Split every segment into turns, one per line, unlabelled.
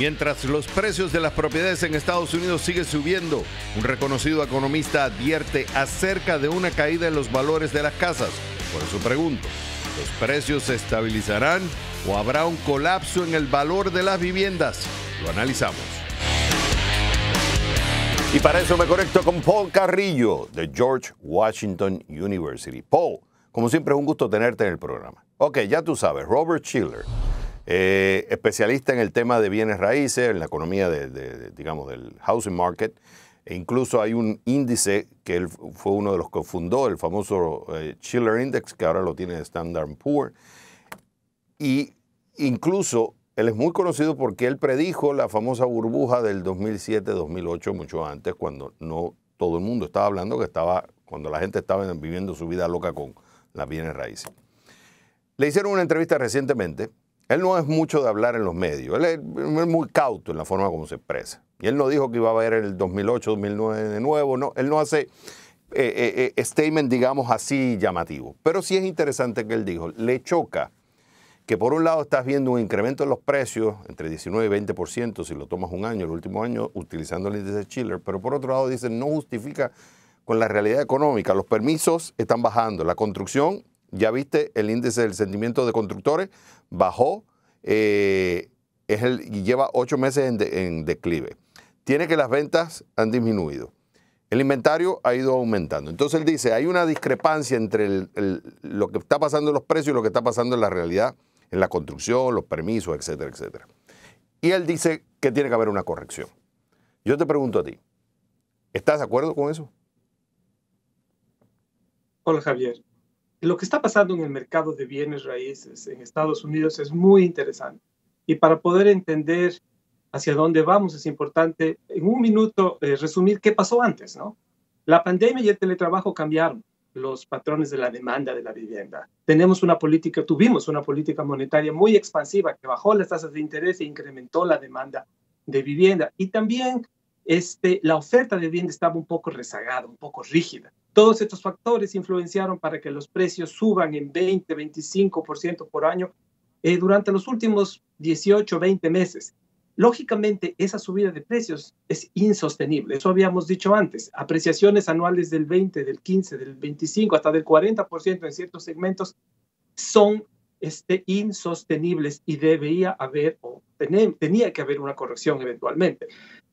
Mientras los precios de las propiedades en Estados Unidos siguen subiendo, un reconocido economista advierte acerca de una caída en los valores de las casas. Por eso pregunto, ¿los precios se estabilizarán o habrá un colapso en el valor de las viviendas? Lo analizamos. Y para eso me conecto con Paul Carrillo de George Washington University. Paul, como siempre es un gusto tenerte en el programa. Ok, ya tú sabes, Robert Schiller eh, especialista en el tema de bienes raíces, en la economía de, digamos, del housing market. E incluso hay un índice que él fue uno de los que fundó, el famoso eh, Chiller Index, que ahora lo tiene Standard Poor. Y incluso él es muy conocido porque él predijo la famosa burbuja del 2007-2008, mucho antes, cuando no todo el mundo estaba hablando, que estaba cuando la gente estaba viviendo su vida loca con las bienes raíces. Le hicieron una entrevista recientemente él no es mucho de hablar en los medios, él es, muy cauto en la forma como se expresa. Y él no dijo que iba a haber el 2008, 2009 de nuevo, no, él no hace eh, eh, eh, statement, digamos así, llamativo. Pero sí es interesante que él dijo, le choca que por un lado estás viendo un incremento en los precios entre 19 y 20% si lo tomas un año, el último año, utilizando el índice de Chiller, pero por otro lado dice no justifica con la realidad económica. Los permisos están bajando, la construcción, ya viste, el índice del sentimiento de constructores bajó eh, es el, lleva ocho meses en, declive. Tiene que las ventas han disminuido. El inventario ha ido aumentando. Entonces él dice, hay una discrepancia entre lo que está pasando en los precios y lo que está pasando en la realidad, en la construcción, los permisos, etcétera, etcétera. Y él dice que tiene que haber una corrección. Yo te pregunto a ti, ¿estás de acuerdo con eso?
Hola Javier, lo que está pasando en el mercado de bienes raíces en Estados Unidos es muy interesante. Y para poder entender hacia dónde vamos es importante en un minuto eh, resumir qué pasó antes, ¿no? La pandemia y el teletrabajo cambiaron los patrones de la demanda de la vivienda. Tenemos una política, tuvimos una política monetaria muy expansiva que bajó las tasas de interés e incrementó la demanda de vivienda. Y también este, la oferta de vivienda estaba un poco rezagada, un poco rígida. Todos estos factores influenciaron para que los precios suban en 20, 25% por año eh, durante los últimos 18, 20 meses. Lógicamente, esa subida de precios es insostenible. Eso habíamos dicho antes. Apreciaciones anuales del 20, del 15, del 25, hasta del 40% en ciertos segmentos son este, insostenibles y debía haber o tenía que haber una corrección eventualmente.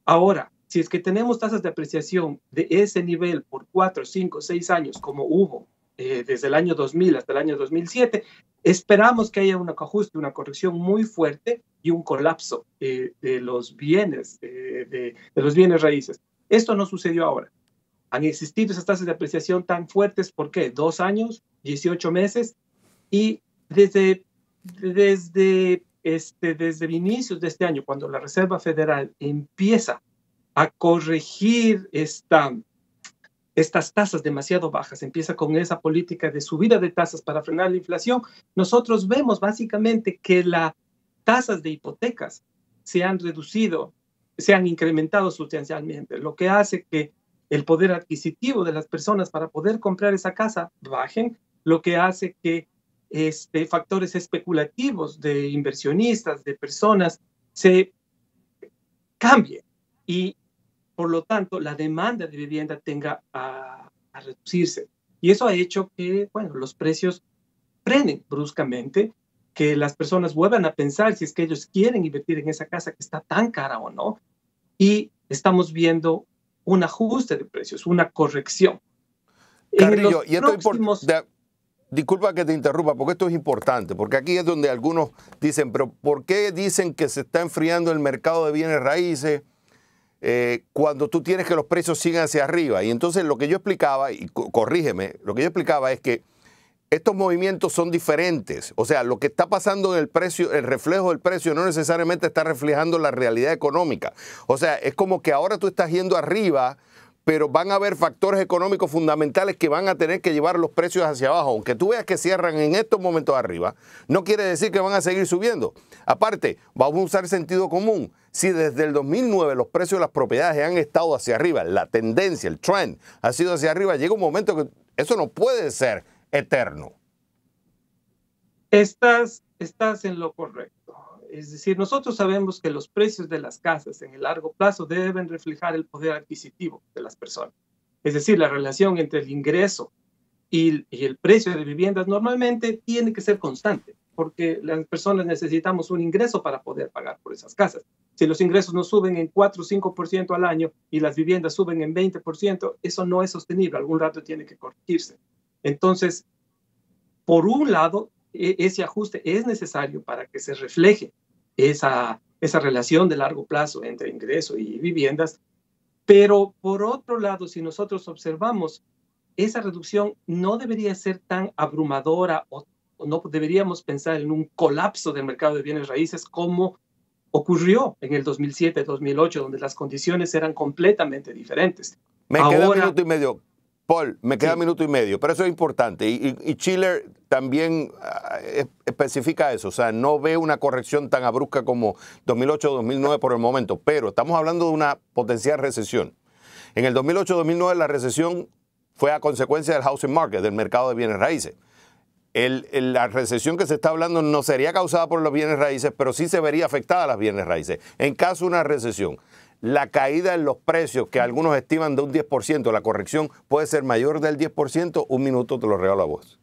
Ahora, si es que tenemos tasas de apreciación de ese nivel por 4, 5, seis años, como hubo eh, desde el año 2000 hasta el año 2007, esperamos que haya un ajuste, una corrección muy fuerte y un colapso eh, de los bienes, eh, de, los bienes raíces. Esto no sucedió ahora. Han existido esas tasas de apreciación tan fuertes, ¿por qué? Dos años, 18 meses, y desde, desde, este, desde inicios de este año, cuando la Reserva Federal empieza a corregir estas tasas demasiado bajas. Empieza con esa política de subida de tasas para frenar la inflación. Nosotros vemos básicamente que las tasas de hipotecas se han reducido, se han incrementado sustancialmente, lo que hace que el poder adquisitivo de las personas para poder comprar esa casa bajen, lo que hace que este, factores especulativos de inversionistas, de personas, se cambien. Y por lo tanto, la demanda de vivienda tenga a, reducirse. Y eso ha hecho que, bueno, los precios frenen bruscamente, que las personas vuelvan a pensar si es que ellos quieren invertir en esa casa que está tan cara o no. Y
estamos viendo un ajuste de precios, una corrección.
y esto
Disculpa que te interrumpa, porque esto es importante, porque aquí es donde algunos dicen, pero ¿por qué dicen que se está enfriando el mercado de bienes raíces? Eh, cuando tú tienes que los precios sigan hacia arriba. Y entonces lo que yo explicaba, y corrígeme, lo que yo explicaba es que estos movimientos son diferentes. O sea, lo que está pasando en el precio, el reflejo del precio no necesariamente está reflejando la realidad económica. O sea, es como que ahora tú estás yendo arriba pero van a haber factores económicos fundamentales que van a tener que llevar los precios hacia abajo. Aunque tú veas que cierran en estos momentos arriba, no quiere decir que van a seguir subiendo. Aparte, vamos a usar sentido común. Si desde el 2009 los precios de las propiedades han estado hacia arriba, la tendencia, el trend ha sido hacia arriba, llega un momento que eso no puede ser eterno.
Estás, estás en lo correcto. Es decir, nosotros sabemos que los precios de las casas en el largo plazo deben reflejar el poder adquisitivo de las personas. Es decir, la relación entre el ingreso y, el precio de viviendas normalmente tiene que ser constante, porque las personas necesitamos un ingreso para poder pagar por esas casas. Si los ingresos no suben en 4 o 5% al año y las viviendas suben en 20%, eso no es sostenible, algún rato tiene que corregirse. Entonces, por un lado, e, ese ajuste es necesario para que se refleje esa, esa relación de largo plazo entre ingreso y viviendas. Pero por otro lado, si nosotros observamos, esa reducción no debería ser tan abrumadora o, no deberíamos pensar en un colapso del mercado de bienes raíces como ocurrió en el 2007-2008, donde las condiciones eran completamente
diferentes. Me Ahora, queda un minuto y medio. Paul, me queda minuto y medio, pero eso es importante. Y, y, Chiller también eh, especifica eso, o sea, no ve una corrección tan abrupta como 2008 2009 por el momento, pero estamos hablando de una potencial recesión. En el 2008-2009 la recesión fue a consecuencia del housing market, del mercado de bienes raíces. la recesión que se está hablando no sería causada por los bienes raíces, pero sí se vería afectada a las bienes raíces. En caso de una recesión, la caída en los precios, que algunos estiman de un 10%, la corrección puede ser mayor del 10%, un minuto te lo regalo a voz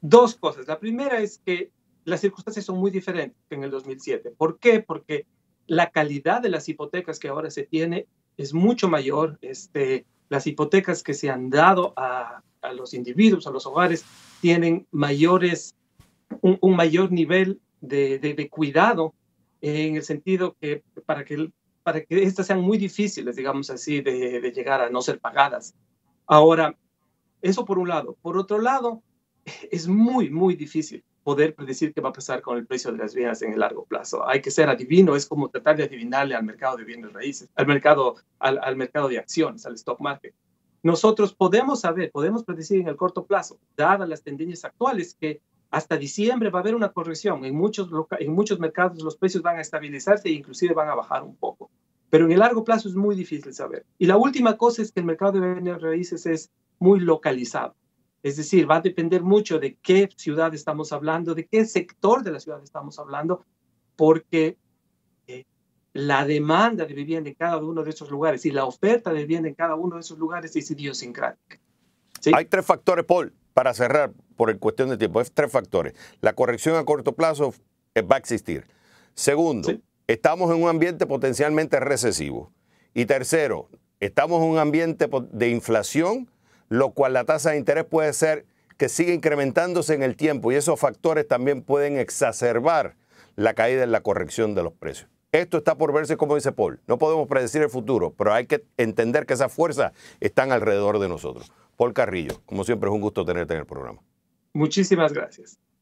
Dos cosas. La primera es que las circunstancias son muy diferentes que en el 2007. ¿Por qué? Porque la calidad de las hipotecas que ahora se tiene es mucho mayor. Este, las hipotecas que se han dado a, los individuos, a los hogares, tienen mayores, un, mayor nivel de, de cuidado en el sentido que para que para que estas sean muy difíciles, digamos así, de, llegar a no ser pagadas. Ahora, eso por un lado. Por otro lado, es muy, muy difícil poder predecir qué va a pasar con el precio de las bienes en el largo plazo. Hay que ser adivino, es como tratar de adivinarle al mercado de bienes raíces, al mercado, al, mercado de acciones, al stock market. Nosotros podemos saber, podemos predecir en el corto plazo, dadas las tendencias actuales, que hasta diciembre va a haber una corrección. En muchos, en muchos mercados los precios van a estabilizarse e inclusive van a bajar un poco pero en el largo plazo es muy difícil saber. Y la última cosa es que el mercado de bienes raíces es muy localizado. Es decir, va a depender mucho de qué ciudad estamos hablando, de qué sector de la ciudad estamos hablando, porque eh, la demanda de vivienda en cada uno de esos lugares y la oferta de vivienda en cada uno de esos lugares es idiosincrática.
Hay tres factores, Paul, para cerrar por el cuestión de tiempo. Es tres factores. La corrección a corto plazo eh, va a existir. Segundo, estamos en un ambiente potencialmente recesivo. Y tercero, estamos en un ambiente de inflación, lo cual la tasa de interés puede ser que siga incrementándose en el tiempo y esos factores también pueden exacerbar la caída en la corrección de los precios. Esto está por verse, como dice Paul. No podemos predecir el futuro, pero hay que entender que esas fuerzas están alrededor de nosotros. Paul Carrillo, como siempre, es un gusto tenerte en el programa.
Muchísimas gracias.